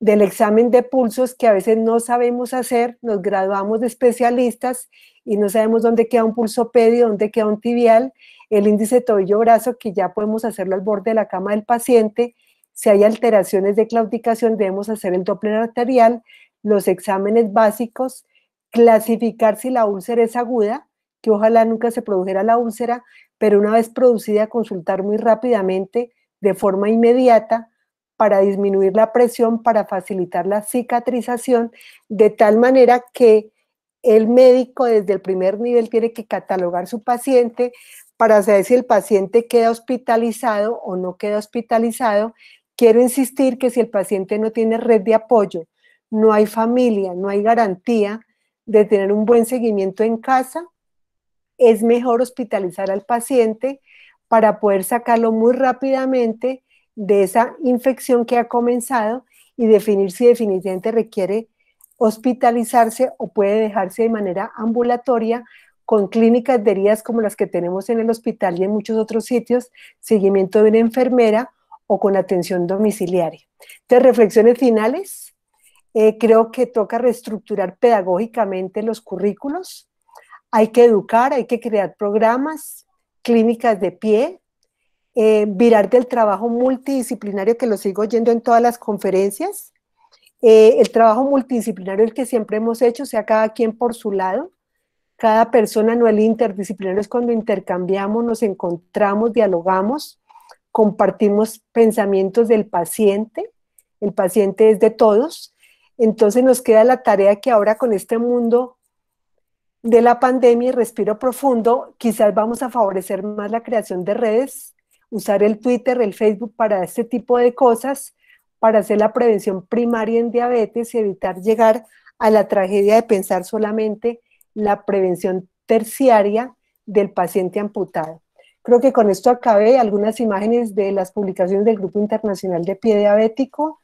del examen de pulsos que a veces no sabemos hacer, nos graduamos de especialistas y no sabemos dónde queda un pulso pedio, dónde queda un tibial, el índice tobillo-brazo, que ya podemos hacerlo al borde de la cama del paciente. Si hay alteraciones de claudicación, debemos hacer el Doppler arterial, los exámenes básicos, clasificar si la úlcera es aguda, que ojalá nunca se produjera la úlcera, pero una vez producida, consultar muy rápidamente, de forma inmediata, para disminuir la presión, para facilitar la cicatrización, de tal manera que el médico desde el primer nivel tiene que catalogar su paciente para saber si el paciente queda hospitalizado o no queda hospitalizado. Quiero insistir que si el paciente no tiene red de apoyo, no hay familia, no hay garantía de tener un buen seguimiento en casa, es mejor hospitalizar al paciente para poder sacarlo muy rápidamente de esa infección que ha comenzado y definir si definitivamente requiere hospitalizarse o puede dejarse de manera ambulatoria con clínicas de heridas como las que tenemos en el hospital y en muchos otros sitios, seguimiento de una enfermera o con atención domiciliaria. Entonces, reflexiones finales. Eh, creo que toca reestructurar pedagógicamente los currículos. Hay que educar, hay que crear programas, clínicas de pie, eh, virar del trabajo multidisciplinario que lo sigo oyendo en todas las conferencias, eh, el trabajo multidisciplinario el que siempre hemos hecho, sea cada quien por su lado, cada persona no el interdisciplinario es cuando intercambiamos, nos encontramos, dialogamos, compartimos pensamientos del paciente, el paciente es de todos, entonces nos queda la tarea que ahora con este mundo de la pandemia y respiro profundo, quizás vamos a favorecer más la creación de redes usar el Twitter, el Facebook para este tipo de cosas, para hacer la prevención primaria en diabetes y evitar llegar a la tragedia de pensar solamente la prevención terciaria del paciente amputado. Creo que con esto acabé algunas imágenes de las publicaciones del Grupo Internacional de Pie Diabético,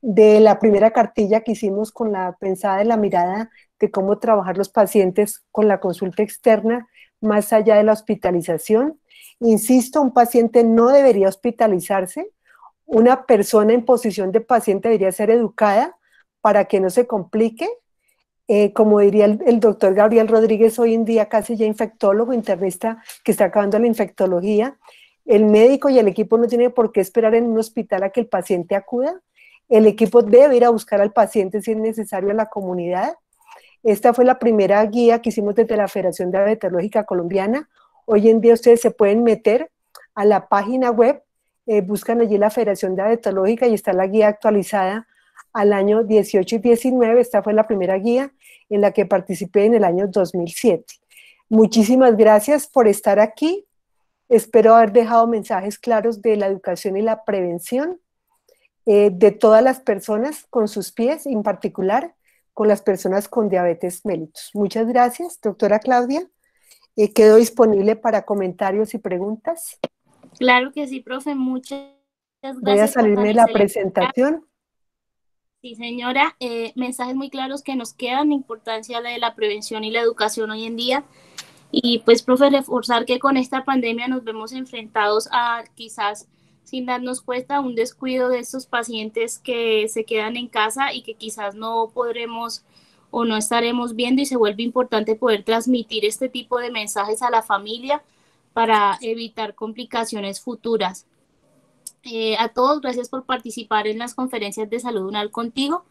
de la primera cartilla que hicimos con la pensada de la mirada de cómo trabajar los pacientes con la consulta externa más allá de la hospitalización, Insisto, un paciente no debería hospitalizarse, una persona en posición de paciente debería ser educada para que no se complique. Eh, como diría el, doctor Gabriel Rodríguez, hoy en día casi ya infectólogo, internista que está acabando la infectología, el médico y el equipo no tienen por qué esperar en un hospital a que el paciente acuda. El equipo debe ir a buscar al paciente si es necesario a la comunidad. Esta fue la primera guía que hicimos desde la Federación de Diabetológica Colombiana, Hoy en día ustedes se pueden meter a la página web, eh, buscan allí la Federación Diabetológica y está la guía actualizada al año 18 y 19. Esta fue la primera guía en la que participé en el año 2007. Muchísimas gracias por estar aquí. Espero haber dejado mensajes claros de la educación y la prevención eh, de todas las personas con sus pies, en particular con las personas con diabetes mellitus. Muchas gracias, doctora Claudia. Eh, quedo disponible para comentarios y preguntas. Claro que sí, profe, muchas gracias. Voy a salirme de la presentación. Sí, señora, eh, mensajes muy claros que nos quedan, la importancia de la prevención y la educación hoy en día. Y pues, profe, reforzar que con esta pandemia nos vemos enfrentados a quizás sin darnos cuenta un descuido de estos pacientes que se quedan en casa y que quizás no podremos o no estaremos viendo y se vuelve importante poder transmitir este tipo de mensajes a la familia para evitar complicaciones futuras. Eh, a todos, gracias por participar en las conferencias de salud UNAL contigo.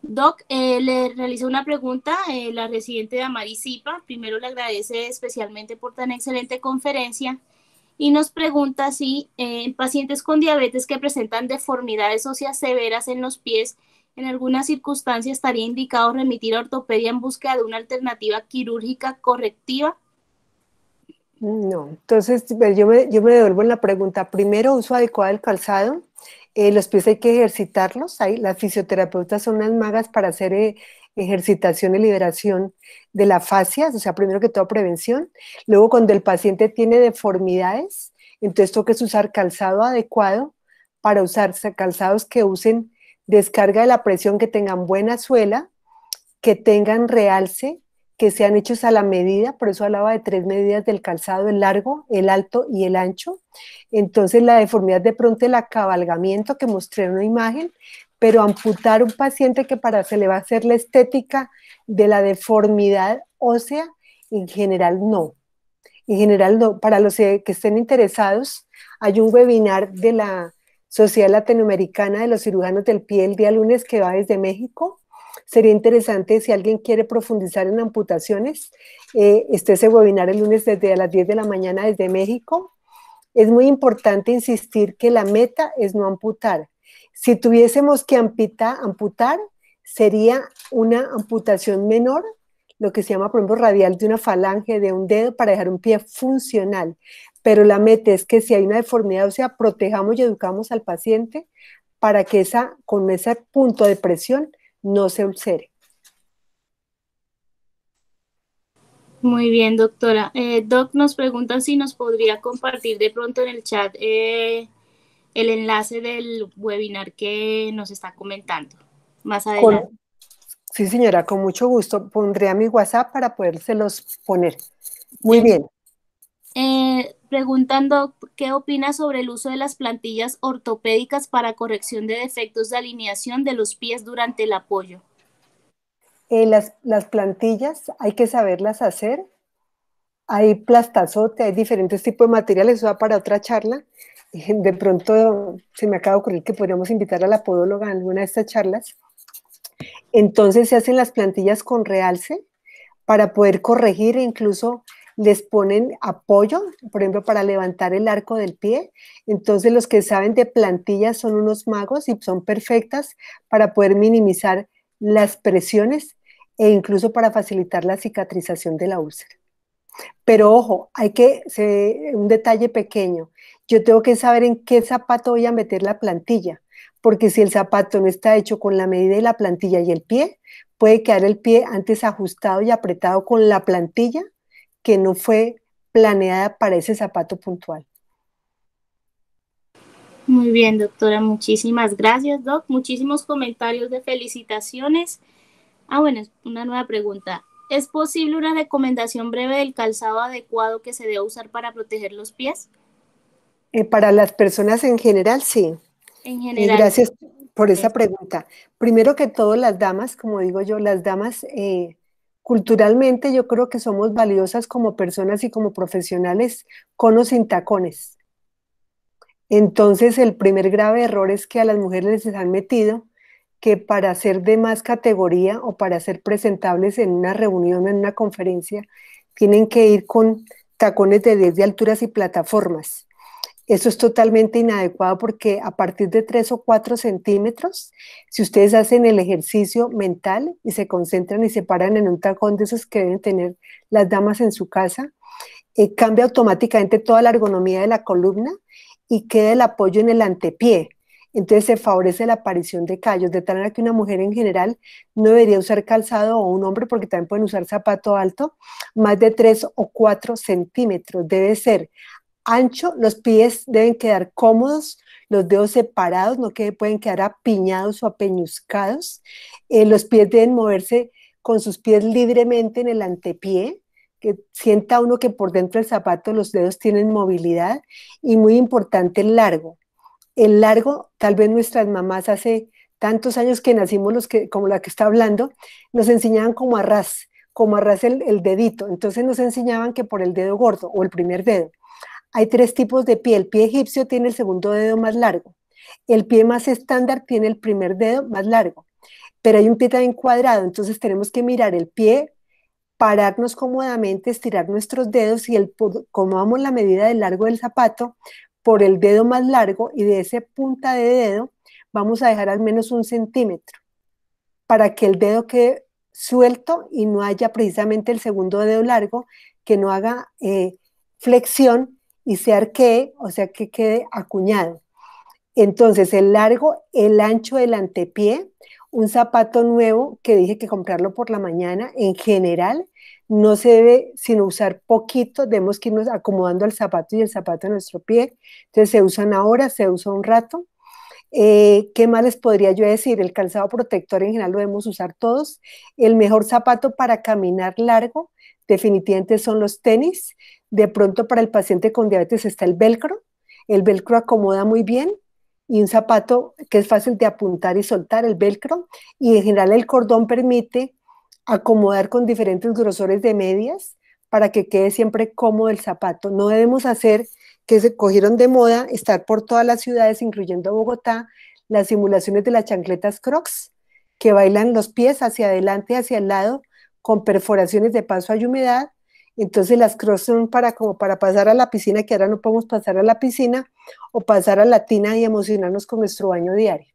Doc, eh, le realizo una pregunta. Eh, la residente de Amaricipa, primero le agradece especialmente por tan excelente conferencia y nos pregunta si en pacientes con diabetes que presentan deformidades óseas severas en los pies, en alguna circunstancia estaría indicado remitir a ortopedia en busca de una alternativa quirúrgica correctiva. No, entonces yo me, devuelvo en la pregunta. Primero, uso adecuado del calzado. Eh, los pies hay que ejercitarlos. Hay, las fisioterapeutas son unas magas para hacer eh, ejercitación y liberación de la fascia, o sea, primero que todo prevención. Luego, cuando el paciente tiene deformidades, entonces toca usar calzado adecuado para usar calzados que usen descarga de la presión que tengan buena suela, que tengan realce, que sean hechos a la medida, por eso hablaba de tres medidas del calzado, el largo, el alto y el ancho. Entonces la deformidad de pronto el acabalgamiento que mostré en una imagen, pero amputar un paciente que para se le va a hacer la estética de la deformidad ósea, en general no. En general no. Para los eh, que estén interesados, hay un webinar de la Sociedad Latinoamericana de los Cirujanos del Pie el día lunes que va desde México. Sería interesante si alguien quiere profundizar en amputaciones. este eh, este el webinar el lunes desde las 10 de la mañana desde México. Es muy importante insistir que la meta es no amputar. Si tuviésemos que amputar sería una amputación menor, lo que se llama, por ejemplo, radial de una falange, de un dedo, para dejar un pie funcional pero la meta es que si hay una deformidad, o sea, protejamos y educamos al paciente para que esa, con ese punto de presión no se ulcere. Muy bien, doctora. Eh, Doc nos pregunta si nos podría compartir de pronto en el chat eh, el enlace del webinar que nos está comentando más adelante. sí, señora, con mucho gusto. Pondré a mi WhatsApp para podérselos poner. Muy eh, bien. bien preguntando qué opina sobre el uso de las plantillas ortopédicas para corrección de defectos de alineación de los pies durante el apoyo. Eh, las, plantillas hay que saberlas hacer. Hay plastazote, hay diferentes tipos de materiales, eso va para otra charla. Eh, de pronto se me acaba de ocurrir que podríamos invitar a la podóloga a alguna de estas charlas. Entonces se hacen las plantillas con realce para poder corregir e incluso les ponen apoyo, por ejemplo, para levantar el arco del pie. Entonces, los que saben de plantillas son unos magos y son perfectas para poder minimizar las presiones e incluso para facilitar la cicatrización de la úlcera. Pero ojo, hay que, un detalle pequeño, yo tengo que saber en qué zapato voy a meter la plantilla, porque si el zapato no está hecho con la medida de la plantilla y el pie, puede quedar el pie antes ajustado y apretado con la plantilla que no fue planeada para ese zapato puntual. Muy bien, doctora, muchísimas gracias, Doc. Muchísimos comentarios de felicitaciones. Ah, bueno, una nueva pregunta. ¿Es posible una recomendación breve del calzado adecuado que se debe usar para proteger los pies? Eh, para las personas en general, sí. En general. gracias por esa pregunta. Primero que todo, las damas, como digo yo, las damas eh, culturalmente yo creo que somos valiosas como personas y como profesionales con o sin tacones. Entonces el primer grave error es que a las mujeres les han metido que para ser de más categoría o para ser presentables en una reunión, en una conferencia, tienen que ir con tacones de 10 alturas y plataformas. Eso es totalmente inadecuado porque a partir de 3 o 4 centímetros, si ustedes hacen el ejercicio mental y se concentran y se paran en un tacón de esos que deben tener las damas en su casa, eh, cambia automáticamente toda la ergonomía de la columna y queda el apoyo en el antepié. Entonces se favorece la aparición de callos, de tal manera que una mujer en general no debería usar calzado o un hombre, porque también pueden usar zapato alto, más de 3 o 4 centímetros. Debe ser ancho, los pies deben quedar cómodos, los dedos separados, no que pueden quedar apiñados o apeñuscados. Eh, los pies deben moverse con sus pies libremente en el antepié, que sienta uno que por dentro del zapato los dedos tienen movilidad y muy importante el largo. El largo, tal vez nuestras mamás hace tantos años que nacimos los que, como la que está hablando, nos enseñaban como a como el dedito. Entonces nos enseñaban que por el dedo gordo o el primer dedo. Hay tres tipos de pie. El pie egipcio tiene el segundo dedo más largo. El pie más estándar tiene el primer dedo más largo. Pero hay un pie también cuadrado, entonces tenemos que mirar el pie, pararnos cómodamente, estirar nuestros dedos y el, vamos la medida del largo del zapato por el dedo más largo y de esa punta de dedo vamos a dejar al menos un centímetro para que el dedo quede suelto y no haya precisamente el segundo dedo largo que no haga eh, flexión y se arquee, o sea que quede acuñado. Entonces, el largo, el ancho del antepié, un zapato nuevo que dije que comprarlo por la mañana, en general, no se debe sino usar poquito, debemos irnos acomodando el zapato y el zapato a nuestro pie. Entonces, se usan ahora, se usa un rato. Eh, ¿Qué más les podría yo decir? El calzado protector en general lo debemos usar todos. El mejor zapato para caminar largo definitivamente son los tenis. De pronto para el paciente con diabetes está el velcro. El velcro acomoda muy bien y un zapato que es fácil de apuntar y soltar, el velcro. Y en general el cordón permite acomodar con diferentes grosores de medias para que quede siempre cómodo el zapato. No debemos hacer que se cogieron de moda estar por todas las ciudades, incluyendo Bogotá, las simulaciones de las chancletas Crocs, que bailan los pies hacia adelante hacia el lado, con perforaciones de paso hay humedad, entonces las cross son para, como para pasar a la piscina, que ahora no podemos pasar a la piscina, o pasar a la tina y emocionarnos con nuestro baño diario.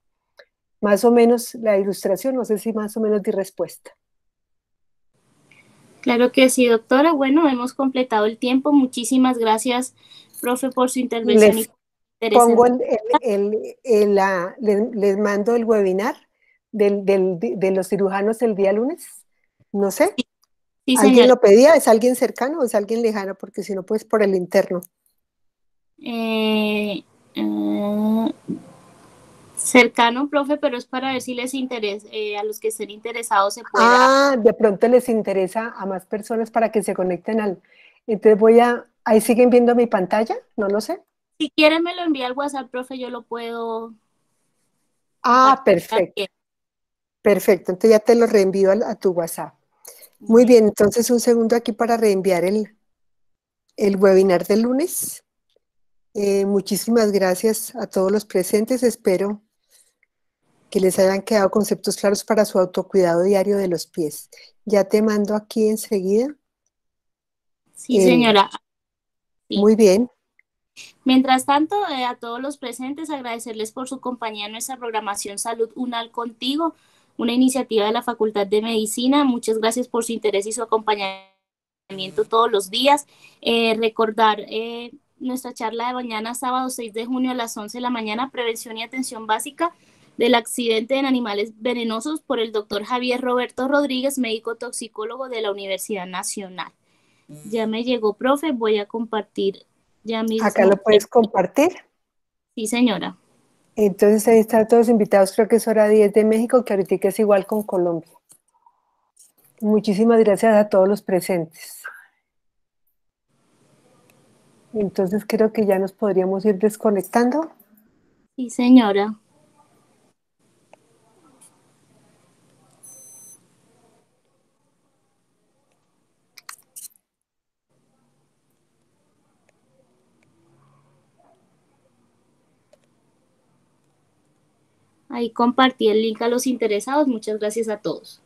Más o menos la ilustración, no sé si más o menos di respuesta. Claro que sí, doctora. Bueno, hemos completado el tiempo. Muchísimas gracias, profe, por su intervención. Les, pongo mando el webinar de los cirujanos el día lunes. No sé. ¿Alguien lo pedía? ¿Es alguien cercano o es alguien lejano? Porque si no, pues por el interno. Eh, eh, cercano, profe, pero es para ver si les interesa, eh, a los que estén interesados se pueda. Ah, de pronto les interesa a más personas para que se conecten al. Entonces voy a. Ahí siguen viendo mi pantalla, no lo sé. Si quieren, me lo envía al WhatsApp, profe, yo lo puedo. Ah, perfecto. Perfecto, entonces ya te lo reenvío a tu WhatsApp. Muy bien, entonces un segundo aquí para reenviar el, el webinar del lunes. Eh, muchísimas gracias a todos los presentes. Espero que les hayan quedado conceptos claros para su autocuidado diario de los pies. Ya te mando aquí enseguida. Sí, eh, señora. Muy bien. Mientras tanto, eh, a todos los presentes, agradecerles por su compañía en nuestra programación Salud Unal Contigo una iniciativa de la Facultad de Medicina. Muchas gracias por su interés y su acompañamiento todos los días. Eh, recordar eh, nuestra charla de mañana, sábado 6 de junio a las 11 de la mañana, prevención y atención básica del accidente en animales venenosos por el doctor Javier Roberto Rodríguez, médico toxicólogo de la Universidad Nacional. Ya me llegó, profe, voy a compartir ya mismo. ¿Acá lo puedes compartir? Sí, señora. Entonces ahí están todos invitados, creo que es hora 10 de México, que ahorita es igual con Colombia. Muchísimas gracias a todos los presentes. Entonces creo que ya nos podríamos ir desconectando. Sí, señora. Ahí compartí el link a los interesados. Muchas gracias a todos.